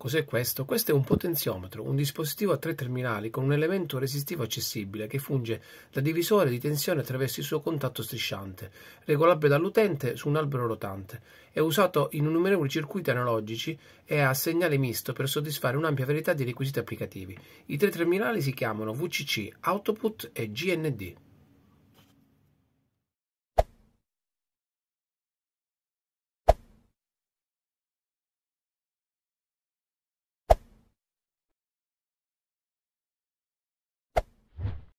Cos'è questo? Questo è un potenziometro, un dispositivo a tre terminali con un elemento resistivo accessibile che funge da divisore di tensione attraverso il suo contatto strisciante, regolabile dall'utente su un albero rotante. È usato in innumerevoli circuiti analogici e ha segnale misto per soddisfare un'ampia varietà di requisiti applicativi. I tre terminali si chiamano VCC, Output e GND.